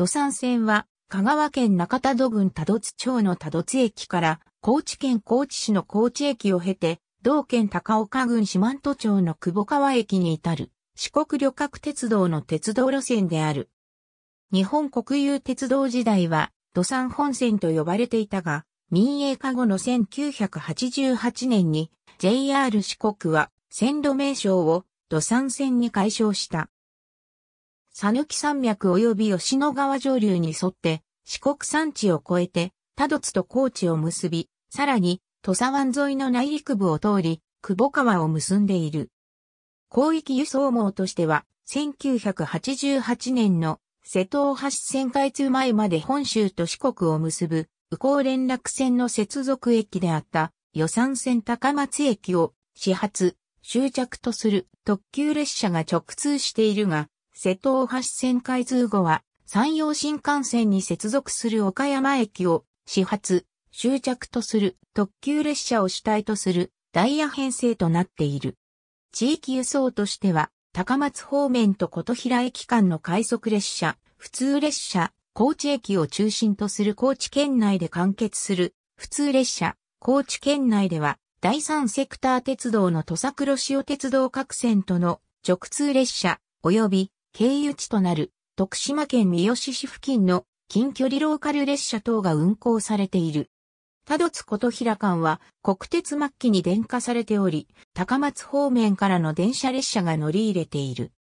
土産線は、香川県中田戸郡多度津町の多度津駅から、高知県高知市の高知駅を経て、同県高岡郡四万十町の久保川駅に至る、四国旅客鉄道の鉄道路線である。日本国有鉄道時代は、土産本線と呼ばれていたが、民営化後の1988年に、JR 四国は、線路名称を土産線に解消した。讃岐山脈及び吉野川上流に沿って、四国山地を越えて、多度津と高知を結び、さらに、土佐湾沿いの内陸部を通り、久保川を結んでいる。広域輸送網としては、1988年の瀬戸大橋線開通前まで本州と四国を結ぶ、宇高連絡線の接続駅であった、予算線高松駅を始発、終着とする特急列車が直通しているが、瀬戸大橋線開通後は、山陽新幹線に接続する岡山駅を始発、終着とする特急列車を主体とするダイヤ編成となっている。地域輸送としては、高松方面と琴平駅間の快速列車、普通列車、高知駅を中心とする高知県内で完結する普通列車、高知県内では第三セクター鉄道の土佐黒潮鉄道各線との直通列車及び経由地となる徳島県三好市付近の近距離ローカル列車等が運行されている。多度津琴平間は国鉄末期に電化されており、高松方面からの電車列車が乗り入れている。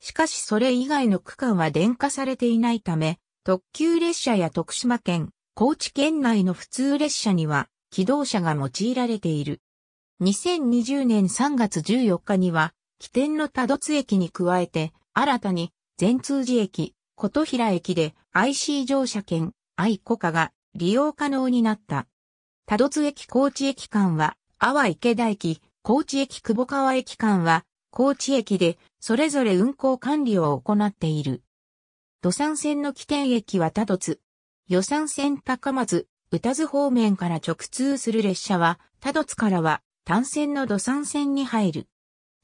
しかしそれ以外の区間は電化されていないため、特急列車や徳島県、高知県内の普通列車には機動車が用いられている。2020年3月14日には、起点の多度津駅に加えて、新たに、全通寺駅、琴平駅で IC 乗車券、愛子化が利用可能になった。多度津駅高知駅間は、阿波池田駅、高知駅久保川駅間は、高知駅で、それぞれ運行管理を行っている。土産線の起点駅は多度津。予算線高松、宇多津方面から直通する列車は、多度津からは、単線の土産線に入る。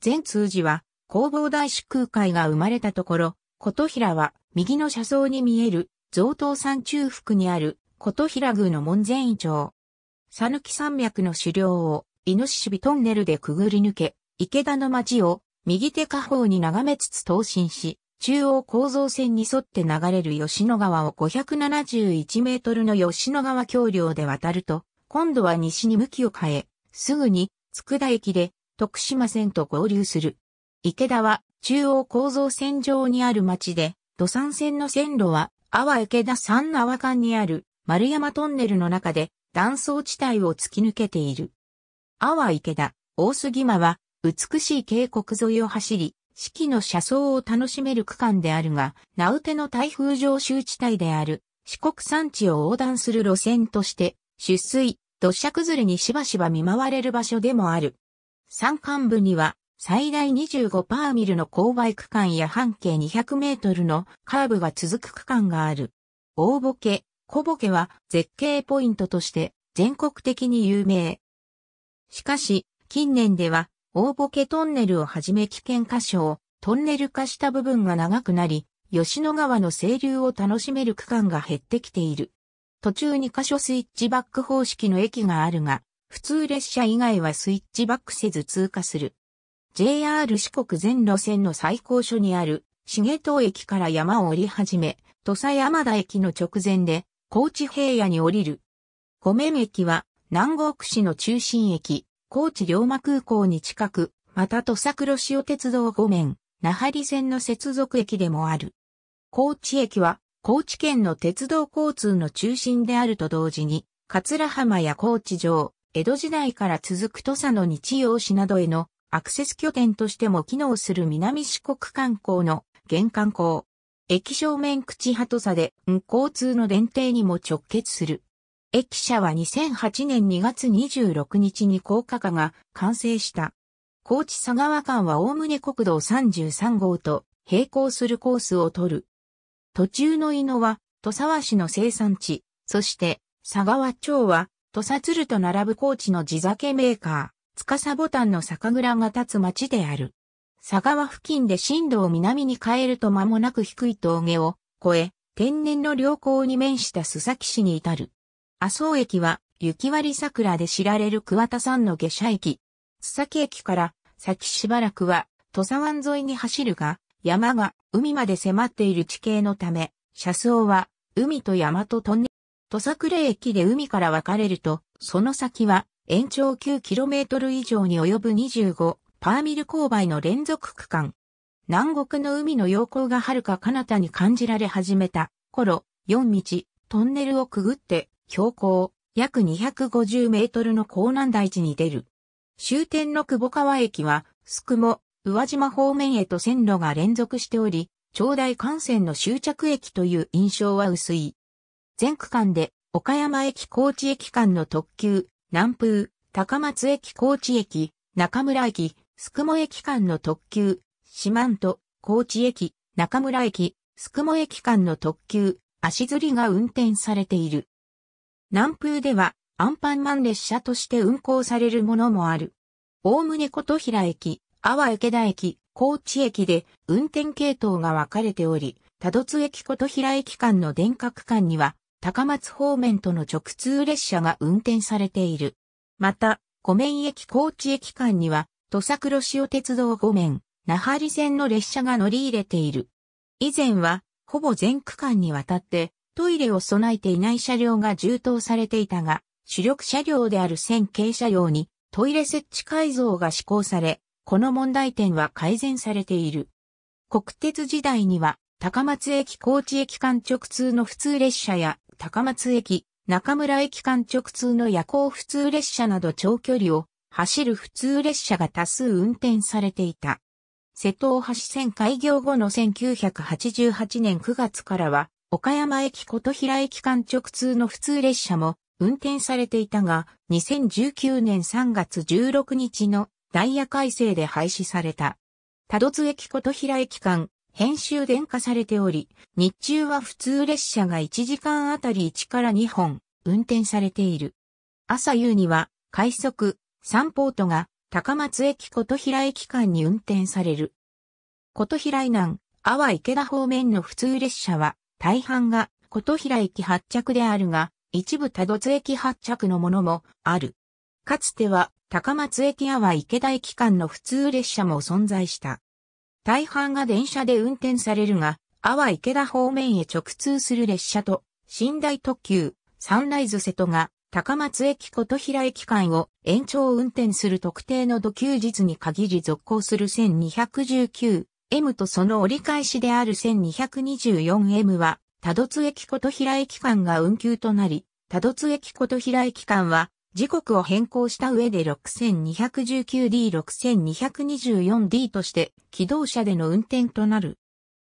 全通寺は、工房大師空海が生まれたところ、琴平は右の車窓に見える贈答山中腹にある琴平宮の門前院町。佐抜山脈の狩猟をイノシシビトンネルでくぐり抜け、池田の町を右手下方に眺めつつ闘進し、中央構造線に沿って流れる吉野川を571メートルの吉野川橋梁で渡ると、今度は西に向きを変え、すぐに、佃駅で徳島線と合流する。池田は中央構造線上にある町で、土産線の線路は、阿波池田三阿波間にある丸山トンネルの中で断層地帯を突き抜けている。阿波池田、大杉間は美しい渓谷沿いを走り、四季の車窓を楽しめる区間であるが、名ての台風上州地帯である四国山地を横断する路線として、出水、土砂崩れにしばしば見舞われる場所でもある。山間部には最大25パーミルの勾配区間や半径200メートルのカーブが続く区間がある。大ボケ、小ボケは絶景ポイントとして全国的に有名。しかし、近年では大ボケトンネルをはじめ危険箇所をトンネル化した部分が長くなり、吉野川の清流を楽しめる区間が減ってきている。途中に箇所スイッチバック方式の駅があるが、普通列車以外はスイッチバックせず通過する。JR 四国全路線の最高所にある、重東駅から山を降り始め、土佐山田駅の直前で、高知平野に降りる。五面駅は、南国市の中心駅、高知龍馬空港に近く、また土佐黒潮鉄道五面、那覇里線の接続駅でもある。高知駅は、高知県の鉄道交通の中心であると同時に、桂浜や高知城、江戸時代から続く土佐の日用市などへのアクセス拠点としても機能する南四国観光の玄関港。駅正面口鳩差で交通の連停にも直結する。駅舎は2008年2月26日に高架化が完成した。高知佐川間は大ね国道33号と並行するコースを取る。途中の井野は土佐和市の生産地、そして佐川町は土佐鶴と並ぶ高知の地酒メーカー。司ボタンの酒蔵が立つ町である。佐川付近で震度を南に変えると間もなく低い峠を越え、天然の良好に面した須崎市に至る。麻生駅は、雪割桜で知られる桑田山の下車駅。須崎駅から先しばらくは、土佐湾沿いに走るが、山が海まで迫っている地形のため、車窓は海と山とトンネル。土佐倉駅で海から分かれると、その先は延長 9km 以上に及ぶ25パーミル勾配の連続区間。南国の海の陽光が遥か彼方に感じられ始めた頃、4道、トンネルをくぐって、標高、約250メートルの高南大地に出る。終点の久保川駅は、宿も、宇和島方面へと線路が連続しており、長大幹線の終着駅という印象は薄い。全区間で、岡山駅高知駅間の特急、南風、高松駅高知駅、中村駅、宿毛駅間の特急、四万十、高知駅、中村駅、宿毛駅間の特急、足ずりが運転されている。南風では、アンパンマン列車として運行されるものもある。大胸琴平駅、阿波池田駅、高知駅で運転系統が分かれており、多度津駅琴平駅間の電化区間には高松方面との直通列車が運転されている。また、湖面駅高知駅間には、土佐黒潮鉄道湖面、那覇里線の列車が乗り入れている。以前は、ほぼ全区間にわたって、トイレを備えていない車両が充当されていたが、主力車両である線形車用に、トイレ設置改造が施行され、この問題点は改善されている。国鉄時代には、高松駅高知駅間直通の普通列車や高松駅、中村駅間直通の夜行普通列車など長距離を走る普通列車が多数運転されていた。瀬戸大橋線開業後の1988年9月からは、岡山駅琴平駅間直通の普通列車も運転されていたが、2019年3月16日のダイヤ改正で廃止された。多度津駅琴平駅間、編集電化されており、日中は普通列車が1時間あたり1から2本運転されている。朝夕には快速、ンポートが高松駅琴平駅間に運転される。琴平南、阿波池田方面の普通列車は大半が琴平駅発着であるが、一部多度津駅発着のものもある。かつては高松駅阿波池田駅間の普通列車も存在した。大半が電車で運転されるが、阿波池田方面へ直通する列車と、寝台特急、サンライズ瀬戸が、高松駅琴平駅間を延長運転する特定の土休日に限り続行する 1219M とその折り返しである 1224M は、多度津駅琴平駅間が運休となり、多度津駅琴平駅間は時刻を変更した上で 6219D6224D として機動車での運転となる。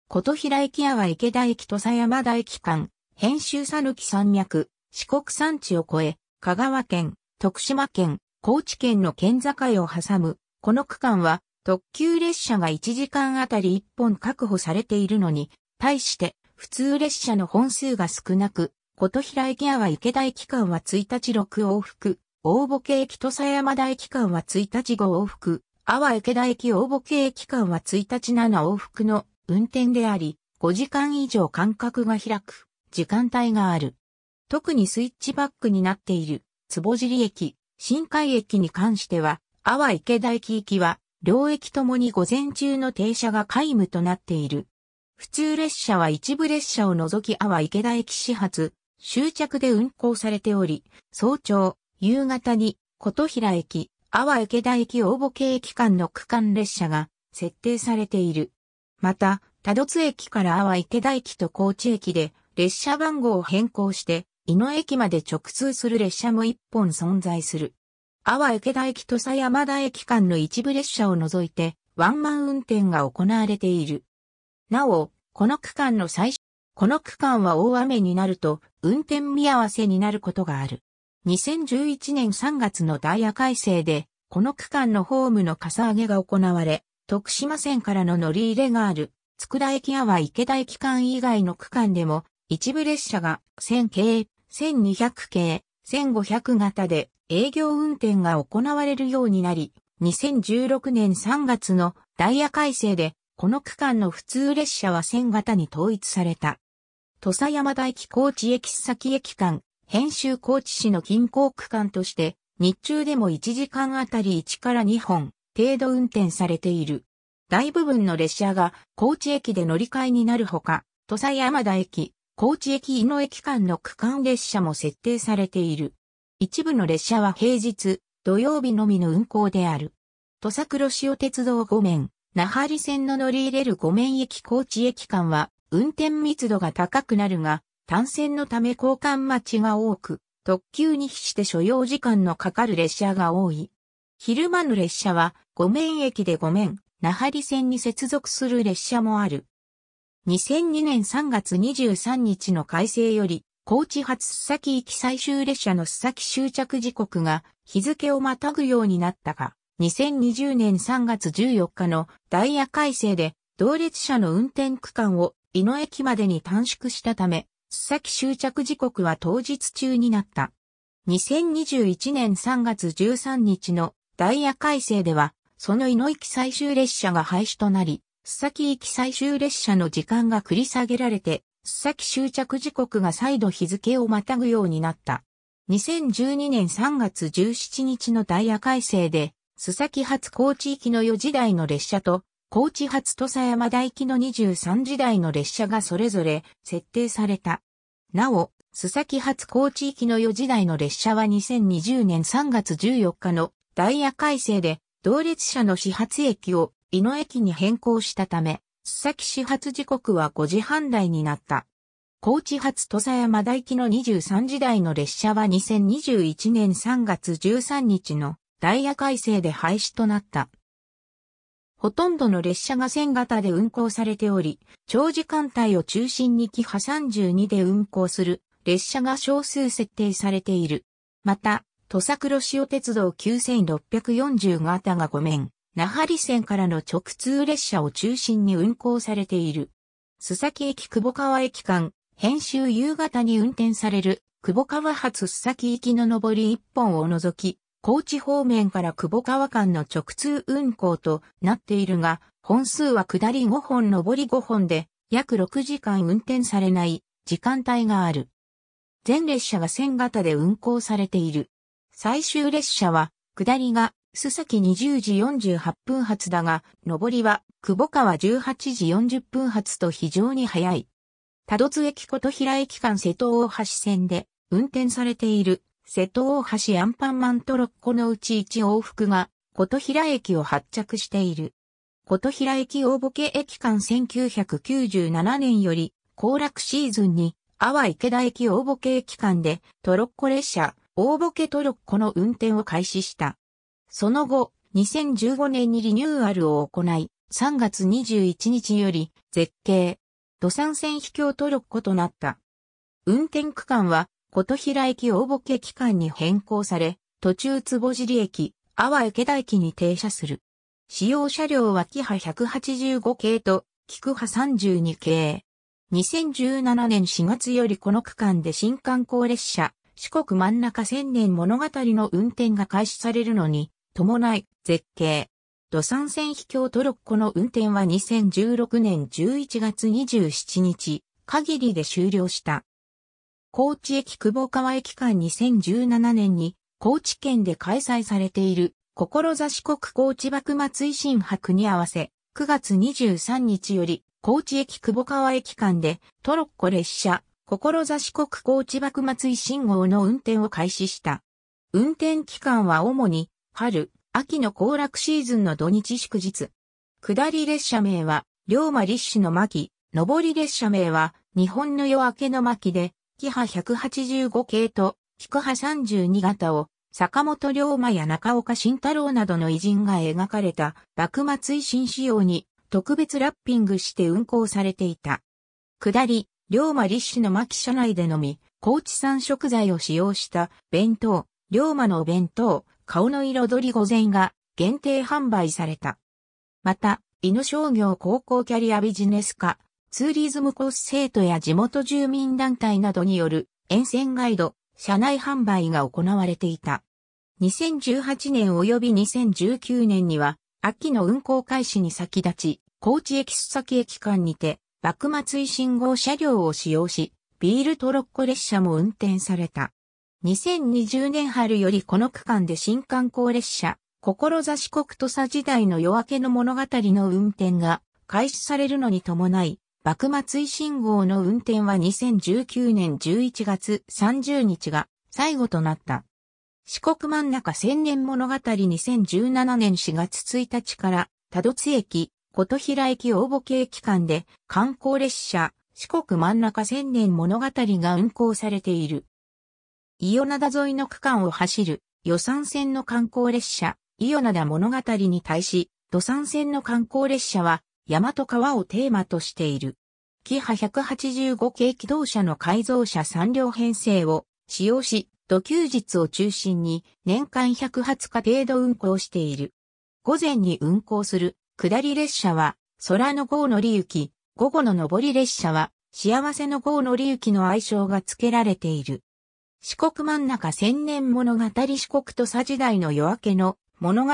琴平駅屋は池田駅と佐山田駅間、編集讃岐山脈、四国山地を越え、香川県、徳島県、高知県の県境を挟む、この区間は特急列車が1時間あたり1本確保されているのに、対して普通列車の本数が少なく、琴平駅やは池田駅間は1日6往復、大ボケ駅と狭山田駅間は1日5往復、阿波池田駅大ボケ駅間は1日7往復の運転であり、5時間以上間隔が開く、時間帯がある。特にスイッチバックになっている、坪尻駅、新海駅に関しては、阿波池田駅行きは、両駅ともに午前中の停車が皆無となっている。普通列車は一部列車を除き阿波池田駅始発、終着で運行されており、早朝、夕方に、琴平駅、阿波池田駅大募系駅間の区間列車が設定されている。また、多度津駅から阿波池田駅と高知駅で列車番号を変更して、井野駅まで直通する列車も一本存在する。阿波池田駅と佐山田駅間の一部列車を除いて、ワンマン運転が行われている。なお、この区間の最初、この区間は大雨になると、運転見合わせになることがある。2011年3月のダイヤ改正で、この区間のホームのかさ上げが行われ、徳島線からの乗り入れがある、佃駅やは池田駅間以外の区間でも、一部列車が1000系、1200系、1500型で営業運転が行われるようになり、2016年3月のダイヤ改正で、この区間の普通列車は1000型に統一された。土佐山田駅高知駅先駅間、編集高知市の近郊区間として、日中でも1時間あたり1から2本程度運転されている。大部分の列車が高知駅で乗り換えになるほか、土佐山田駅、高知駅井野駅間の区間列車も設定されている。一部の列車は平日、土曜日のみの運行である。土佐黒潮鉄道5面、那覇里線の乗り入れる5面駅高知駅間は運転密度が高くなるが、単線のため交換待ちが多く、特急に比して所要時間のかかる列車が多い。昼間の列車は、五面駅で五面、那覇り線に接続する列車もある。2002年3月23日の改正より、高知発須崎行き最終列車の須崎終着時刻が日付をまたぐようになったが、2020年3月14日のダイヤ改正で、同列車の運転区間を井野駅までに短縮したため、須崎終着時刻は当日中になった。2021年3月13日のダイヤ改正では、その井野行き最終列車が廃止となり、須崎行き最終列車の時間が繰り下げられて、須崎終着時刻が再度日付をまたぐようになった。2012年3月17日のダイヤ改正で、須崎発行地域の4時台の列車と、高知発土佐山大行の23時台の列車がそれぞれ設定された。なお、須崎発高知行きの4時台の列車は2020年3月14日のダイヤ改正で同列車の始発駅を井野駅に変更したため、須崎始発時刻は5時半台になった。高知発土佐山大行の23時台の列車は2021年3月13日のダイヤ改正で廃止となった。ほとんどの列車が線型で運行されており、長時間帯を中心にキハ32で運行する列車が少数設定されている。また、土佐黒潮鉄道9640型が5面、那覇里線からの直通列車を中心に運行されている。須崎駅久保川駅間、編集夕方に運転される、久保川発須崎行きの上り1本を除き、高知方面から久保川間の直通運行となっているが、本数は下り5本上り5本で、約6時間運転されない時間帯がある。全列車が線型で運行されている。最終列車は、下りが、須崎20時48分発だが、上りは、久保川18時40分発と非常に早い。多度津駅琴平駅間瀬戸大橋線で運転されている瀬戸大橋アンパンマントロッコのうち1往復が、琴平駅を発着している。琴平駅大ボケ駅間1997年より、行楽シーズンに、阿波池田駅大ボケ駅間で、トロッコ列車、大ボケトロッコの運転を開始した。その後、2015年にリニューアルを行い、3月21日より、絶景、土産線秘境トロッコとなった。運転区間は、琴平駅大ボケ駅間に変更され、途中坪尻駅、阿波池田駅に停車する。使用車両は木波185系と、菊波32系。2017年4月よりこの区間で新観光列車、四国真ん中千年物語の運転が開始されるのに、伴い、絶景。土産線秘境トロッコの運転は2016年11月27日、限りで終了した。高知駅久保川駅間2017年に高知県で開催されている志国高知幕末維新博に合わせ9月23日より高知駅久保川駅間でトロッコ列車志国高知幕末維新号の運転を開始した。運転期間は主に春、秋の行楽シーズンの土日祝日。下り列車名は龍馬立志の巻、上り列車名は日本の夜明けの巻で、キハ185系と、キ派ハ32型を、坂本龍馬や中岡慎太郎などの偉人が描かれた幕末維新仕様に特別ラッピングして運行されていた。下り、龍馬立志の巻車内でのみ、高知産食材を使用した弁当、龍馬のお弁当、顔の彩り御前が限定販売された。また、犬商業高校キャリアビジネス科、ツーリズムコース生徒や地元住民団体などによる沿線ガイド、車内販売が行われていた。2018年及び2019年には、秋の運行開始に先立ち、高知駅須崎駅間にて、幕末維新号車両を使用し、ビールトロッコ列車も運転された。2020年春よりこの区間で新観光列車、志国土佐時代の夜明けの物語の運転が開始されるのに伴い、幕末維新号の運転は2019年11月30日が最後となった。四国真ん中千年物語2017年4月1日から多度津駅、琴平駅応募系機間で観光列車四国真ん中千年物語が運行されている。伊予灘沿いの区間を走る予算線の観光列車伊予灘物語に対し土産線の観光列車は山と川をテーマとしている。キハ185系機動車の改造車3両編成を使用し、土休日を中心に年間100発家程度運行している。午前に運行する下り列車は空の号乗り行き、午後の上り列車は幸せの号乗り行きの愛称が付けられている。四国真ん中千年物語四国土佐時代の夜明けの物語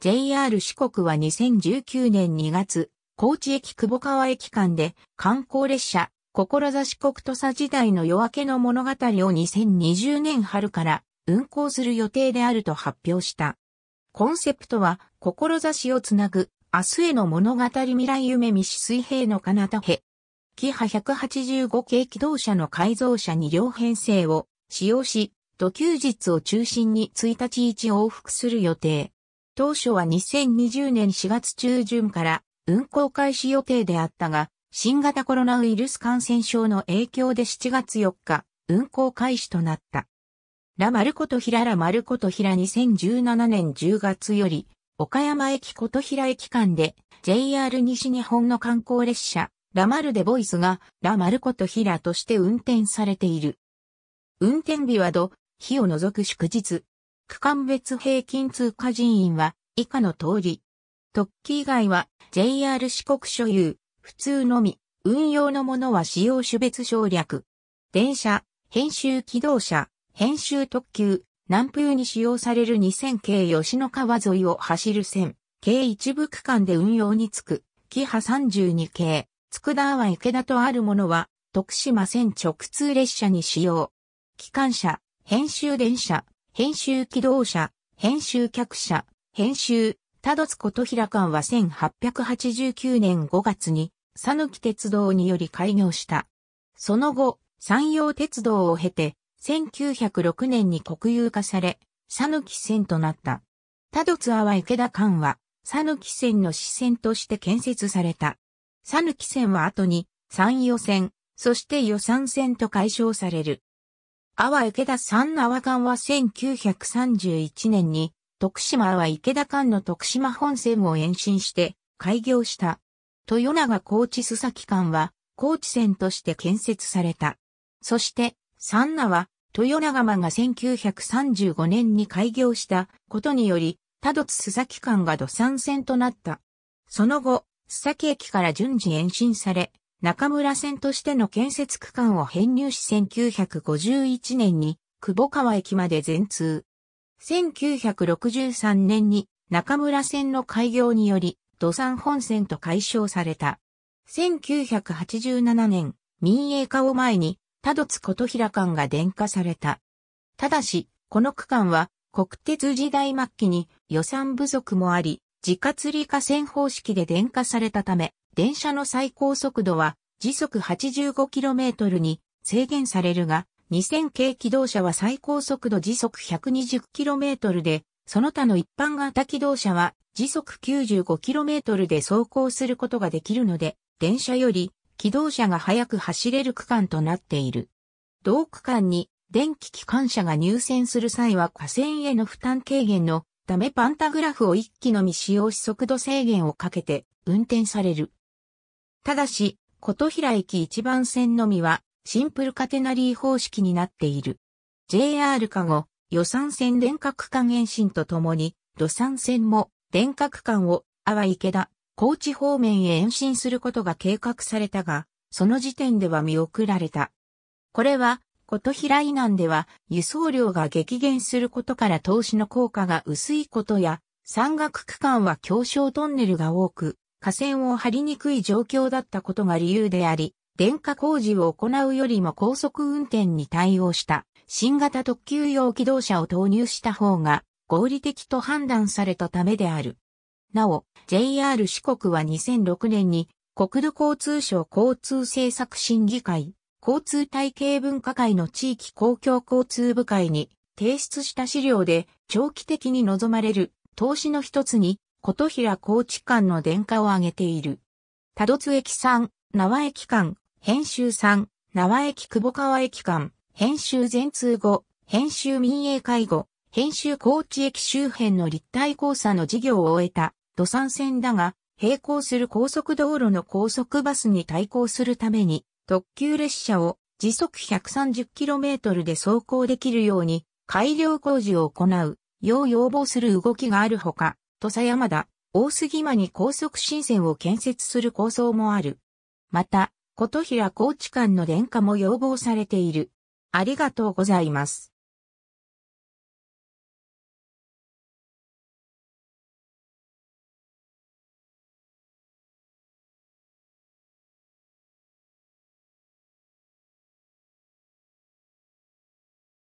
JR 四国は2019年2月高知駅久保川駅間で観光列車、志国土佐時代の夜明けの物語を2020年春から運行する予定であると発表した。コンセプトは、志をつなぐ、明日への物語未来夢見し水平の彼方へ。キハ185系機動車の改造車に両編成を使用し、土休日を中心に1日1往復する予定。当初は2020年4月中旬から運行開始予定であったが、新型コロナウイルス感染症の影響で7月4日、運行開始となった。ラ・マルコとヒラ・ラ・マルコと平2017年10月より、岡山駅琴平駅間で JR 西日本の観光列車、ラ・マルデ・ボイスがラ・マルコと平として運転されている。運転日は土、日を除く祝日。区間別平均通過人員は以下の通り。特記以外は JR 四国所有、普通のみ、運用のものは使用種別省略。電車、編集機動車、編集特急、南風に使用される2000系吉野川沿いを走る線、計一部区間で運用につく、キハ32系、佃は池田とあるものは、徳島線直通列車に使用。機関車、編集電車、編集機動車、編集客車、編集、多戸津琴平間は1889年5月に、佐抜鉄道により開業した。その後、山陽鉄道を経て、1906年に国有化され、佐抜線となった。多戸津淡池田間は、佐抜線の支線として建設された。佐抜線は後に、山陽線、そして予算線と解消される。阿池田三阿間は1931年に徳島は池田間の徳島本線を延伸して開業した。豊永高知須崎間は高知線として建設された。そして、三名は豊永間が1935年に開業したことにより、多度津須崎間が土産線となった。その後、須崎駅から順次延伸され、中村線としての建設区間を編入し1951年に、久保川駅まで全通。1963年に中村線の開業により、土産本線と解消された。1987年、民営化を前に、多度津琴平間が電化された。ただし、この区間は国鉄時代末期に予算不足もあり、自家釣り化線方式で電化されたため、電車の最高速度は時速 85km に制限されるが、2000系機動車は最高速度時速 120km で、その他の一般型機動車は時速 95km で走行することができるので、電車より機動車が速く走れる区間となっている。同区間に電気機関車が入線する際は河川への負担軽減のためパンタグラフを一機のみ使用し速度制限をかけて運転される。ただし、琴平駅一番線のみはシンプルカテナリー方式になっている。JR 加護、予算線化角間延伸とともに、土産線も化角間を、阿波池田、高知方面へ延伸することが計画されたが、その時点では見送られた。これは、琴平以南では輸送量が激減することから投資の効果が薄いことや、山岳区間は狭小トンネルが多く、河川を張りにくい状況だったことが理由であり、電化工事を行うよりも高速運転に対応した新型特急用機動車を投入した方が合理的と判断されたためである。なお、JR 四国は2006年に国土交通省交通政策審議会、交通体系分科会の地域公共交通部会に提出した資料で長期的に望まれる投資の一つに琴平高知間の電化を挙げている。多度津駅ん、縄駅間、編集3、縄駅久保川駅間、編集全通後、編集民営介護、編集高知駅周辺の立体交差の事業を終えた、土産線だが、並行する高速道路の高速バスに対抗するために、特急列車を時速 130km で走行できるように改良工事を行う、要要望する動きがあるほか、土佐山田、大杉間に高速新線を建設する構想もある。また、琴平高知間の電化も要望されている。ありがとうございます。